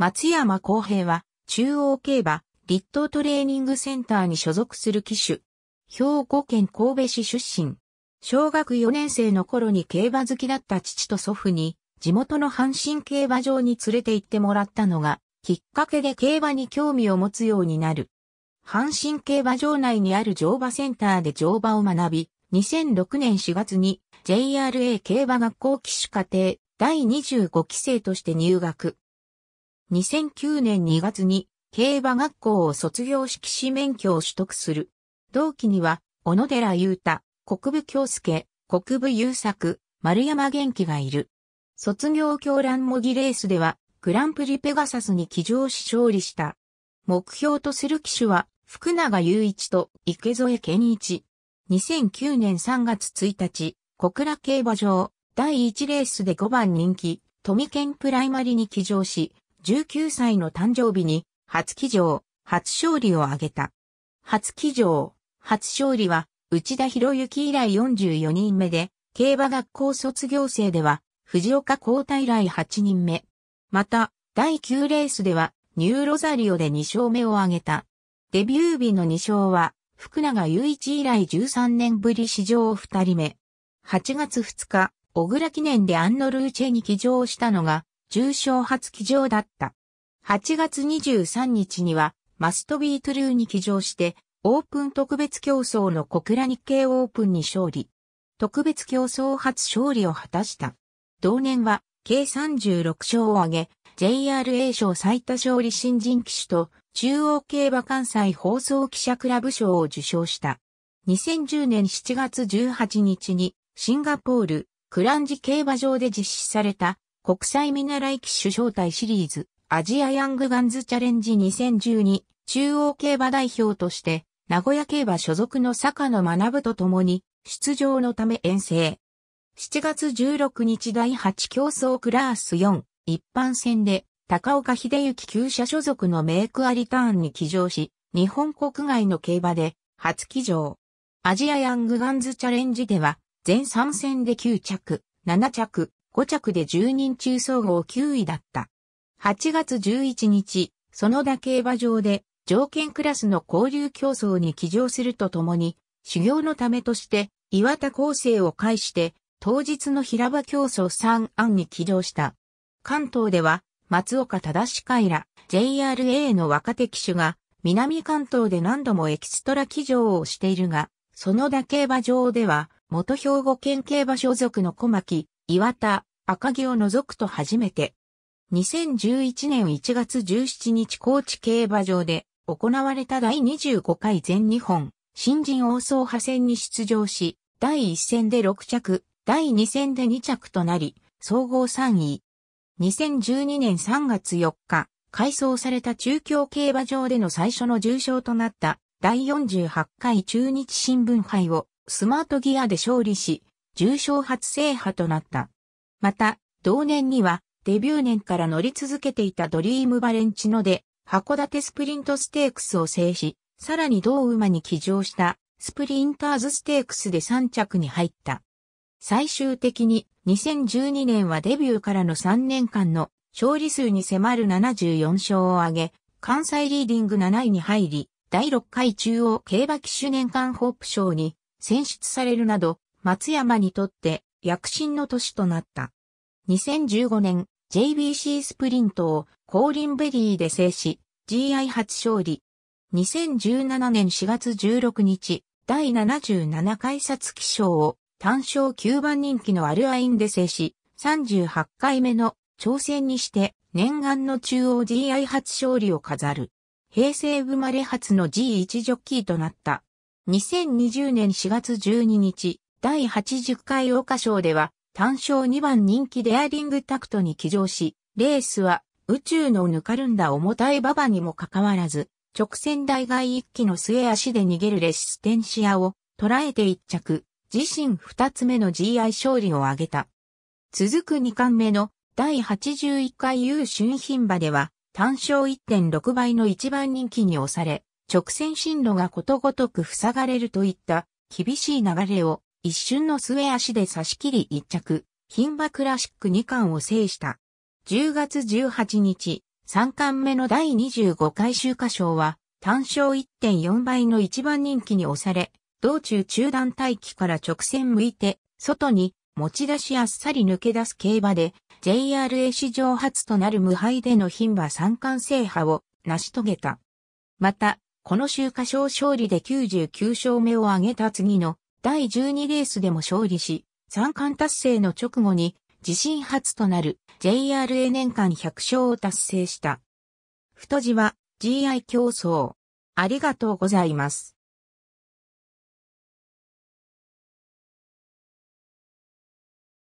松山公平は、中央競馬、立東トレーニングセンターに所属する騎手。兵庫県神戸市出身。小学4年生の頃に競馬好きだった父と祖父に、地元の阪神競馬場に連れて行ってもらったのが、きっかけで競馬に興味を持つようになる。阪神競馬場内にある乗馬センターで乗馬を学び、2006年4月に JRA 競馬学校騎手課程第25期生として入学。2009年2月に競馬学校を卒業式試士免許を取得する。同期には、小野寺優太、国部京介、国部優作、丸山元気がいる。卒業狂乱模擬レースでは、グランプリペガサスに騎乗し勝利した。目標とする騎手は、福永雄一と池添健一。2009年3月1日、小倉競馬場、第1レースで5番人気、富健プライマリに騎乗し、19歳の誕生日に、初騎乗、初勝利を挙げた。初騎乗、初勝利は、内田博之以来44人目で、競馬学校卒業生では、藤岡交太以来8人目。また、第9レースでは、ニューロザリオで2勝目を挙げた。デビュー日の2勝は、福永雄一以来13年ぶり史上2人目。8月2日、小倉記念でアンノルーチェに騎乗したのが、重賞初騎乗だった。8月23日には、マストビートルーに騎乗して、オープン特別競争の小倉日系オープンに勝利。特別競争初勝利を果たした。同年は、計36勝を挙げ、JRA 賞最多勝利新人騎手と、中央競馬関西放送記者クラブ賞を受賞した。2010年7月18日に、シンガポール、クランジ競馬場で実施された国際見習い騎手招待シリーズ、アジアヤングガンズチャレンジ2012中央競馬代表として、名古屋競馬所属の坂野学と共に、出場のため遠征。7月16日第8競争クラース4、一般戦で、高岡秀幸旧車所属のメイクアリターンに騎乗し、日本国外の競馬で、初騎乗。アジアヤングガンズチャレンジでは、全3戦で9着、7着、5着で10人中総合9位だった。8月11日、園田競馬場で条件クラスの交流競争に起乗するとともに、修行のためとして、岩田厚生を介して、当日の平場競争3案に起乗した。関東では、松岡正会ら JRA の若手騎手が、南関東で何度もエキストラ騎乗をしているが、園田競馬場では、元兵庫県競馬所属の小牧、岩田、赤城を除くと初めて、2011年1月17日高知競馬場で行われた第25回全日本新人王総派戦に出場し、第1戦で6着、第2戦で2着となり、総合3位。2012年3月4日、改装された中京競馬場での最初の重賞となった第48回中日新聞杯をスマートギアで勝利し、重賞初制覇となった。また、同年には、デビュー年から乗り続けていたドリームバレンチノで、函館スプリントステークスを制し、さらに同馬に騎乗したスプリンターズステークスで3着に入った。最終的に2012年はデビューからの3年間の勝利数に迫る74勝を挙げ、関西リーディング7位に入り、第6回中央競馬騎手年間ホープ賞に選出されるなど、松山にとって躍進の年となった。2015年 JBC スプリントをコーリンベリーで制し GI 初勝利。2017年4月16日第77回札記賞を単勝9番人気のアルアインで制し38回目の挑戦にして念願の中央 GI 初勝利を飾る。平成生まれ初の G1 ジョッキーとなった。2020年4月12日、第80回大花賞では、単勝2番人気デアリングタクトに騎乗し、レースは宇宙のぬかるんだ重たい馬場にもかかわらず、直線大外一機の末足で逃げるレシステンシアを捉えて一着、自身二つ目の GI 勝利を挙げた。続く二冠目の第81回優春品馬では、単勝1.6倍の一番人気に押され、直線進路がことごとく塞がれるといった厳しい流れを一瞬の末足で差し切り一着、牝馬クラシック2冠を制した。10月18日、3冠目の第25回秋華賞は、単勝1.4倍の一番人気に押され、道中中段待機から直線向いて、外に持ち出しあっさり抜け出す競馬で、JRA 史上初となる無敗での牝馬三冠制覇を成し遂げた。また、この週華賞勝利で99勝目を挙げた次の第12レースでも勝利し、三冠達成の直後に自身初となる JRA 年間100勝を達成した。太字は GI 競争。ありがとうございます。